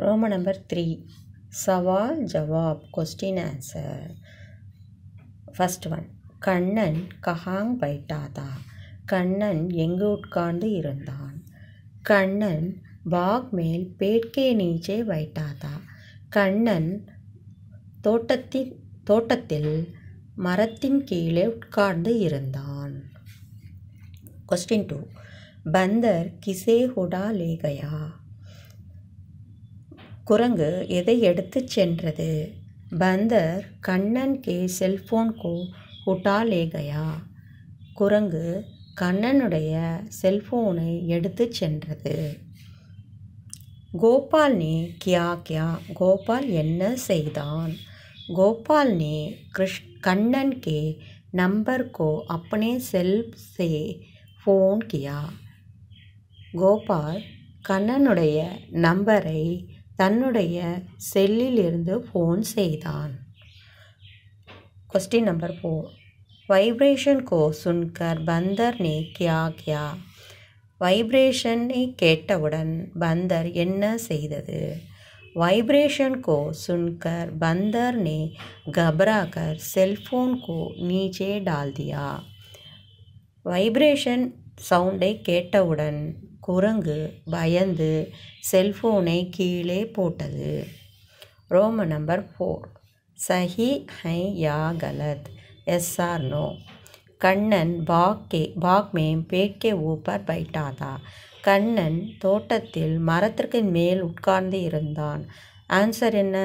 ரோம number three சவால் ஜவாப் question answer first one Kannan கஹாங் பைட்டாதா கண்ணன் எங்கு உட்கார்ந்து இருந்தான் கண்ணன் பாக் மேல் பேட்கே நீச்சே வைட்டாதா கண்ணன் தோட்டத்தின் தோட்டத்தில் மரத்தின் கீழே உட்கார்ந்து இருந்தான் கொஸ்டின் டூ பந்தர் கிசே ஹுடா லேகயா குரங்கு எதை எடுத்து சென்றது பந்தர் கண்ணன் கே செல்ஃபோன் கோ உட்டா குரங்கு கண்ணனுடைய செல்ஃபோனை எடுத்து சென்றது கோபால் நீ கியா கியா கோபால் என்ன செய்தான் கோபால் நீ கிருஷ் கண்ணன் கே நம்பர் கோ அப்பனே செல் சே ஃபோன் கியா கோபால் கண்ணனுடைய நம்பரை தன்னுடைய செல்லிலிருந்து ஃபோன் செய்தான் கொஸ்டின் நம்பர் ஃபோர் வைப்ரேஷன் கோ சுன்கர் பந்தர் நே கியா கியா வைப்ரேஷனை கேட்டவுடன் பந்தர் என்ன செய்தது வைப்ரேஷன் கோ சுன்கர் பந்தர் நே கபராகர் செல்ஃபோன் கோ நீச்சே டால்தியா வைப்ரேஷன் சவுண்டை கேட்டவுடன் குரங்கு பயந்து செல்போனை கீழே போட்டது ரோம நம்பர் ஃபோர் சஹி ஹை யா கலத் எஸ்ஆர் நோ கண்ணன் பாக்கே பாக்மேம் பேக்கே ஊப்பர் பைட்டாதா கண்ணன் தோட்டத்தில் மரத்திற்கு மேல் உட்கார்ந்து இருந்தான் ஆன்சர் என்ன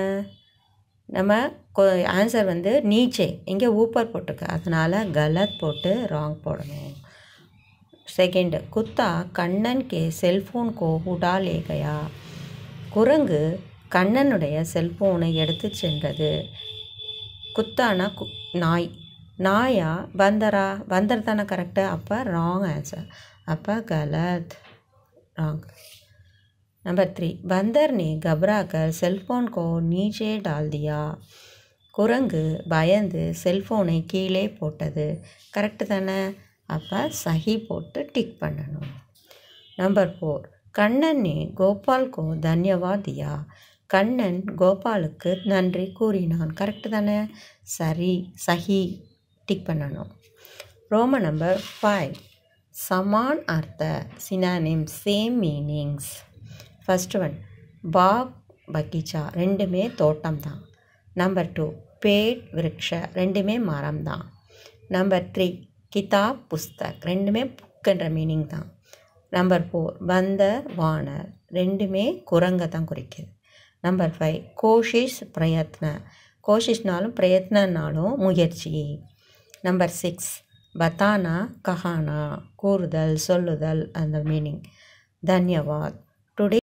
நம்ம ஆன்சர் வந்து நீச்சே இங்கே ஊப்பர் போட்டிருக்கு அதனால் கலத் போட்டு ராங் போடணும் செகண்ட் குத்தா கண்ணன் கே செல்ஃபோன் கோ உடா லேகையா குரங்கு கண்ணனுடைய செல்ஃபோனை எடுத்து சென்றது குத்தானா கு நாய் நாயா பந்தரா பந்தர் தானே கரெக்டு அப்போ ராங் ஆன்சர் அப்போ கலத் ராங் நம்பர் த்ரீ பந்தர் நீ கபராக்கர் செல்ஃபோன் கோ நீச்சே டால்தியா குரங்கு பயந்து செல்ஃபோனை கீழே போட்டது கரெக்டு தானே அப்போ சஹி போட்டு டிக் பண்ணணும் நம்பர் ஃபோர் கண்ணனே கோபால்கோ தன்யவாதியா கண்ணன் கோபாலுக்கு நன்றி கூறினான் கரெக்டு தானே சரி சஹி டிக் பண்ணணும் ரோம நம்பர் ஃபைவ் சமான் அர்த்த synonym same meanings first one பாக் பகிச்சா ரெண்டுமே தோட்டம் தான் நம்பர் டூ பேட் விரக்ஷ ரெண்டுமே மரம் தான் நம்பர் த்ரீ கிதாப் புஸ்தக் ரெண்டுமே புக்குன்ற மீனிங் தான் நம்பர் ஃபோர் பந்தர் வானர் ரெண்டுமே குரங்கை தான் குறிக்குது நம்பர் ஃபைவ் கோஷிஷ் பிரயத்ன கோஷிஷ்னாலும் பிரயத்னனாலும் முயற்சி நம்பர் சிக்ஸ் பத்தானா கஹானா கூறுதல் சொல்லுதல் அந்த மீனிங் தன்யவாத் டுடே